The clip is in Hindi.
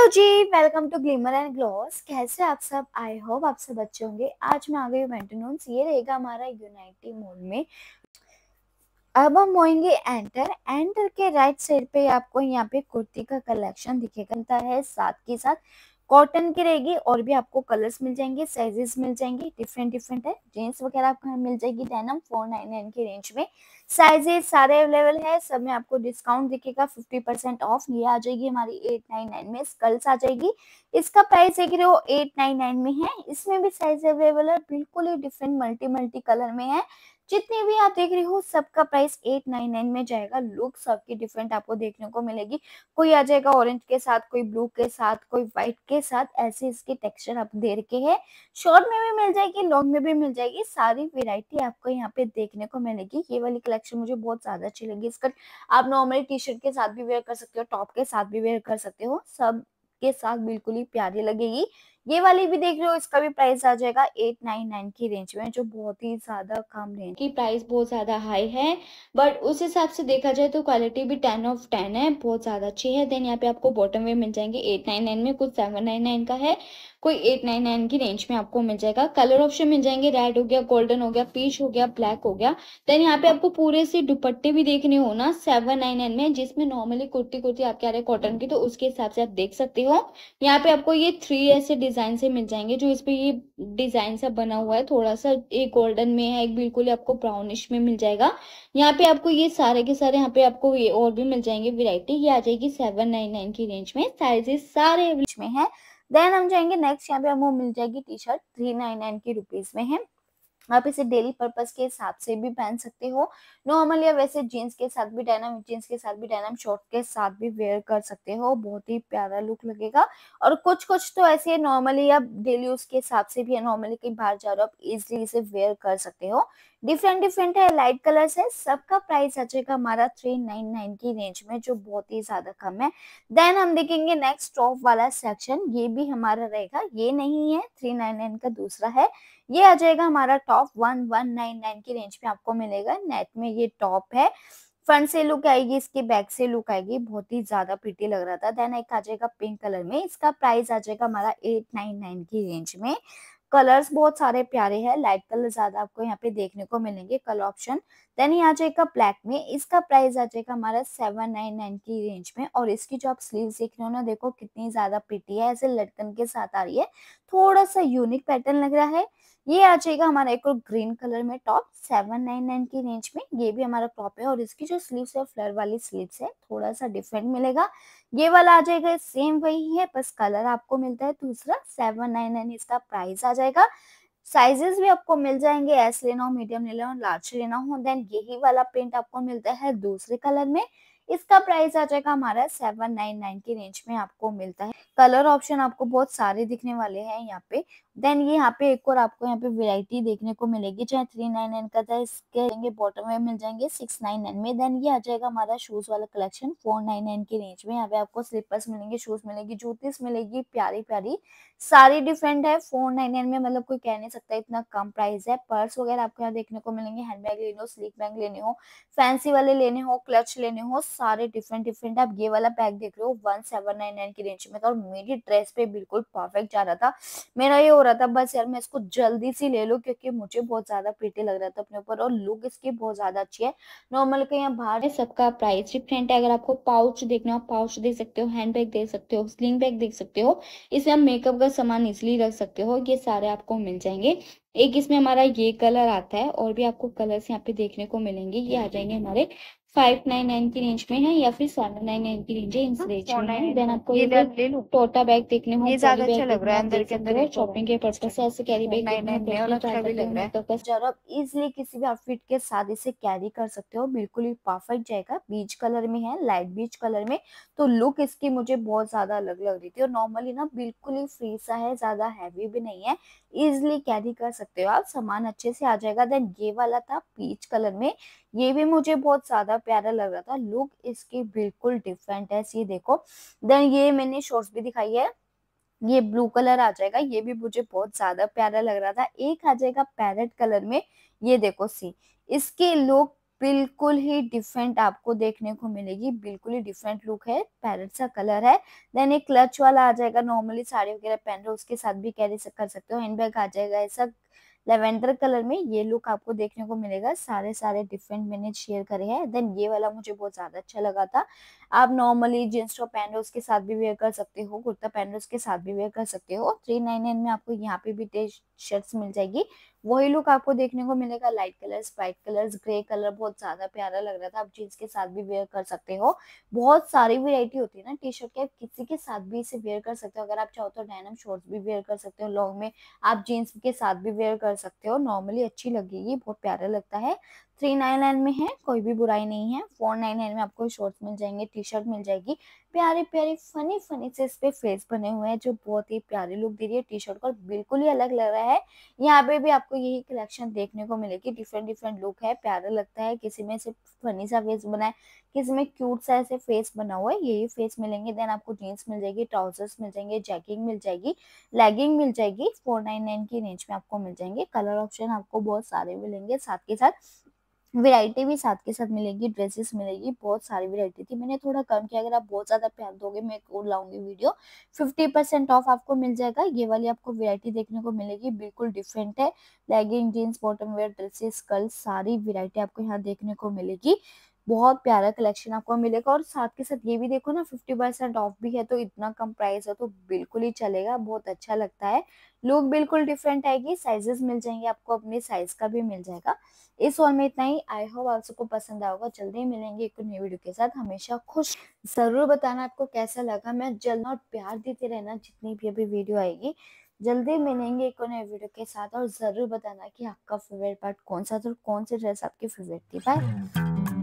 hello ji welcome to glimmer and gloss कैसे आप सब आई होप आप सब अच्छे होंगे आज मैं आ गई मेंटेनेंस ये रहेगा हमारा यूनाइटी मोड में अब हम होएंगे एंटर एंटर के राइट साइड पे आपको यहाँ पे कुर्ती का कलेक्शन दिखेगा है साथ के साथ कॉटन की रहेगी और भी आपको कलर्स मिल जाएंगे साइजेस मिल जाएंगे डिफरेंट डिफरेंट है जीन्स वगैरह आपको मिल जाएगी डेनम फोर नाइन नाइन के रेंज में साइजेस सारे अवेलेबल है सब में आपको डिस्काउंट दिखेगा फिफ्टी परसेंट ऑफ ये आ जाएगी हमारी एट नाइन नाइन में स्कल्स आ जाएगी इसका प्राइस देख रहे हो एट नाइन नाइन में है इसमें भी साइज अवेलेबल है बिल्कुल ही डिफरेंट मल्टी मल्टी कलर में है जितने भी आप देख रहे हो सबका प्राइस एट नाइन नाइन में जाएगा लुक सबकी डिफरेंट आपको देखने को मिलेगी कोई आ जाएगा ऑरेंज के साथ कोई ब्लू के साथ कोई व्हाइट के साथ ऐसे इसके टेक्सचर आप दे रखे है शॉर्ट में भी मिल जाएगी लॉन्ग में भी मिल जाएगी सारी वेरायटी आपको यहाँ पे देखने को मिलेगी ये वाली कलेक्शन मुझे बहुत ज्यादा अच्छी लगी इसका आप नॉर्मली टी शर्ट के साथ भी वेयर कर सकते हो टॉप के साथ भी वेयर कर सकते हो सब के साथ बिल्कुल ही प्यारी लगेगी ये वाली भी देख रहे हो इसका भी प्राइस आ जाएगा एट नाइन नाइन की रेंज में जो बहुत ही ज्यादा कम रेंज की प्राइस बहुत ज्यादा हाई है बट उस हिसाब से देखा जाए तो क्वालिटी भी टेन ऑफ टेन है बहुत ज्यादा अच्छी है देन यहाँ पे आपको बॉटम वे मिल जाएंगे एट नाइन नाइन में कुछ सेवन नाइन नाइन का है कोई एट नाइन नाइन की रेंज में आपको मिल जाएगा कलर ऑप्शन मिल जाएंगे रेड हो गया गोल्डन हो गया पीच हो गया ब्लैक हो गया देन यहाँ पे आपको पूरे से दुपट्टे भी देखने हो ना सेवन नाइन नाइन में जिसमें नॉर्मली कुर्ती कुर्ती आपके आ रहे कॉटन की तो उसके हिसाब से आप देख सकते हो यहाँ पे आपको ये थ्री ऐसे डिज़ाइन से मिल जाएंगे जो इस पे ये डिज़ाइन सा बना हुआ है थोड़ा सा एक गोल्डन में है एक बिल्कुल ही आपको ब्राउनिश में मिल जाएगा यहाँ पे आपको ये सारे के सारे यहाँ पे आपको ये और भी मिल जाएंगे वेराइटी ये आ जाएगी सेवन नाइन नाइन की रेंज में साइजेस सारे में है देन हम जाएंगे नेक्स्ट यहाँ पे हमको मिल जाएगी T shirt three nine nine की रुपीज में है आप इसे डेली पर्पज के हिसाब से भी पहन सकते हो नॉर्मल या वैसे जीन्स के साथ भी डायनाम जीन्स के साथ भी डायनाम शॉर्ट के साथ भी वेयर कर सकते हो बहुत ही प्यारा लुक लगेगा और कुछ कुछ तो ऐसे नॉर्मली या डेली यूज के हिसाब से भी नॉर्मली कहीं बाहर जा रहे हो आप इजिली इसे वेयर कर सकते हो डिफरेंट डिफरेंट है लाइट कलर्स है सबका प्राइस आ जाएगा हमारा थ्री नाइन नाइन की रेंज में जो बहुत ही ज्यादा कम है देन हम देखेंगे नेक्स्ट टॉप वाला सेक्शन ये भी हमारा रहेगा ये नहीं है थ्री नाइन नाइन का दूसरा है ये आ जाएगा हमारा top one one nine nine की रेंज में आपको मिलेगा नेट में ये टॉप है फ्रंट से लुक आएगी इसके बैक से लुक आएगी बहुत ही ज्यादा पिटी लग रहा था देन एक आ जाएगा पिंक कलर में इसका प्राइस आ जाएगा हमारा एट नाइन नाइन की रेंज में कलर्स बहुत सारे प्यारे हैं लाइट कलर ज्यादा आपको यहाँ पे देखने को मिलेंगे कलर ऑप्शन देन ये आ जाएगा ब्लैक में इसका प्राइस आ जाएगा हमारा सेवन नाइन नाइन की रेंज में और इसकी जो आप स्लीव्स देख रहे हो ना देखो कितनी ज्यादा पिटी है ऐसे लटकन के साथ आ रही है थोड़ा सा यूनिक पैटर्न लग रहा है ये आ जाएगा हमारा एक और ग्रीन कलर में टॉप सेवन नाइन नाइन की रेंज में ये भी हमारा टॉप है और इसकी जो स्लीव्स है फ्लर वाली स्लीव्स है थोड़ा सा डिफरेंट मिलेगा ये वाला आ जाएगा सेम वही है बस कलर आपको मिलता है दूसरा सेवन नाइन नाइन इसका प्राइस आ जाएगा साइजेस भी आपको मिल जाएंगे एस लेना हो मीडियम लेना हो लार्ज लेना हो देन यही वाला प्रिंट आपको मिलता है दूसरे कलर में इसका प्राइस आ जाएगा हमारा सेवन नाइन नाइन की रेंज में आपको मिलता है कलर ऑप्शन आपको बहुत सारे दिखने वाले हैं यहाँ पे देन ये यहाँ पे एक और आपको यहाँ पे वेरायटी देखने को मिलेगी चाहे थ्री नाइन नाइन का था इसके बॉटम में मिल जाएंगे सिक्स नाइन नाइन में देन ये आ जाएगा हमारा शूज वाला कलेक्शन फोर नाइन नाइन की रेंज में यहाँ पे आपको स्लीपर्स मिलेंगे शूज मिलेगी जूतीस मिलेगी प्यारी प्यारी सारी डिफरेंट है फोर नाइन नाइन में मतलब कोई कह नहीं सकता इतना कम प्राइस है पर्स वगैरह आपको यहाँ देखने को मिलेंगे बैग लेने हो स्लीप बैग लेने हो फैंसी वाले लेने हो क्लच लेने हो सारे डिफरेंट डिफरेंट आप ये वाला पैक देख रहे हो वन सेवन नाइन नाइन की रेंज में था और मेरी ड्रेस पे बिल्कुल परफेक्ट जा रहा था मेरा ये हो रहा था बस यार मैं इसको जल्दी सी ले लूँ क्योंकि मुझे बहुत ज्यादा पीटे लग रहा था अपने ऊपर और लुक इसकी बहुत ज्यादा अच्छी है नॉर्मल के यहाँ बाहर सबका प्राइस डिफरेंट है अगर आपको पाउच देखना हो पाउच देख सकते हो हैंड बैग देख सकते हो स्लिंग बैग देख सकते हो इसमें आप मेकअप का सामान इजिली रख सकते हो ये सारे आपको मिल जाएंगे एक इसमें हमारा ये कलर आता है और भी आपको कलर्स यहाँ पे देखने को मिलेंगे ये आ जाएंगे हमारे फाइव नाइन नाइन की रेंज में है या फिर सेवन नाइन नाइन की रेंज है इस रेंज हाँ, में आपको ये टोटा बैग देखने को ज्यादा अच्छा लग रहा है अंदर के अंदर शॉपिंग के पर्पज से कैरी बैग आप इजिली किसी भी आउटफिट के साथ इसे कैरी कर सकते हो बिल्कुल ही परफेक्ट जाएगा बीच कलर में है लाइट बीच कलर में तो लुक इसकी मुझे बहुत ज्यादा अलग लग रही थी और नॉर्मली ना बिल्कुल ही फ्री सा है ज्यादा हैवी भी नहीं है इजिली कैरी कर सकते हो आप सामान अच्छे से आ जाएगा देन ये वाला था पीच कलर में ये भी मुझे बहुत ज्यादा प्यारा लग रहा था लुक इसके बिल्कुल डिफरेंट है ये देखो देन ये मैंने शॉर्ट्स भी दिखाई है ये ब्लू कलर आ जाएगा ये भी मुझे बहुत ज्यादा प्यारा लग रहा था एक आ जाएगा पैरेट कलर में ये देखो सी इसके लुक बिल्कुल ही डिफरेंट आपको देखने को मिलेगी बिल्कुल ही डिफरेंट लुक है पैरेट सा कलर है देन एक क्लच वाला आ जाएगा नॉर्मली साड़ी वगैरह पहन रहे उसके साथ भी कैरी कर सकते हो हैंड बैग आ जाएगा ऐसा लेवेंडर कलर में ये लुक आपको देखने को मिलेगा सारे सारे डिफरेंट मैंने शेयर करे हैं देन ये वाला मुझे बहुत ज्यादा अच्छा लगा था आप नॉर्मली जींस टॉप पहन रहे हो उसके साथ भी वेयर कर सकते हो कुर्ता पहन रहे हो उसके साथ भी वेयर कर सकते हो थ्री नाइन नाइन में आपको यहाँ पे भी टेस्ट शर्ट्स मिल जाएगी वही लुक आपको देखने को मिलेगा light colours white colours grey colour बहुत ज्यादा प्यारा लग रहा था आप जीन्स के साथ भी वेयर कर सकते हो बहुत सारी वेरायटी होती है ना टी शर्ट के आप किसी के साथ भी इसे वेयर कर सकते हो अगर आप चाहो तो डायनम शॉर्ट्स भी वेयर कर सकते हो लॉन्ग में आप जीन्स के साथ भी वेयर कर सकते हो नॉर्मली अच्छी लगेगी बहुत प्यारा लगता है थ्री नाइन नाइन में है कोई भी बुराई नहीं है फोर नाइन नाइन में आपको शॉर्ट्स मिल जाएंगे टी शर्ट मिल जाएगी प्यारे प्यारे फनी फनी से इस पे फेस बने हुए हैं जो बहुत ही प्यारे लुक दे रही है टी शर्ट का बिल्कुल ही अलग लग रहा है यहाँ पे भी आपको यही कलेक्शन देखने को मिलेगी डिफरेंट डिफरेंट लुक है प्यारा लगता है किसी में से फनी सा फेस बना है किसी में क्यूट सा ऐसे फेस बना हुआ है यही फेस मिलेंगे देन आपको जीन्स मिल जाएगी ट्राउजर्स मिल जाएंगे जैकिंग मिल जाएगी लेगिंग मिल जाएगी फोर नाइन नाइन की रेंज में आपको मिल जाएंगे कलर ऑप्शन आपको बहुत सारे मिलेंगे साथ के साथ वेरायटी भी साथ के साथ मिलेगी ड्रेसेस मिलेगी बहुत सारी वेरायटी थी मैंने थोड़ा कम किया अगर आप बहुत ज़्यादा प्यार दोगे मैं और लाऊंगी वीडियो 50 परसेंट ऑफ आपको मिल जाएगा ये वाली आपको वेरायटी देखने को मिलेगी बिल्कुल डिफरेंट है legging jeans bottom wear dresses कल सारी वेरायटी आपको यहाँ देखने को मिलेगी बहुत प्यारा कलेक्शन आपको मिलेगा और साथ के साथ ये भी देखो ना फिफ्टी परसेंट ऑफ भी है तो इतना कम प्राइस है तो बिल्कुल ही चलेगा बहुत अच्छा लगता है लुक बिल्कुल डिफरेंट आएगी साइजेस मिल जाएंगे आपको अपने साइज का भी मिल जाएगा इस हॉल में इतना ही आई होप आप सबको पसंद आएगा जल्दी ही मिलेंगे एक नई वीडियो के साथ हमेशा खुश जरूर बताना आपको कैसा लगा मैं जल्द और प्यार देते रहना जितनी भी अभी वीडियो आएगी जल्दी मिलेंगे एक नए वीडियो के साथ और जरूर बताना कि आपका फेवरेट पार्ट कौन सा था और कौन सी ड्रेस आपकी फेवरेट थी बाय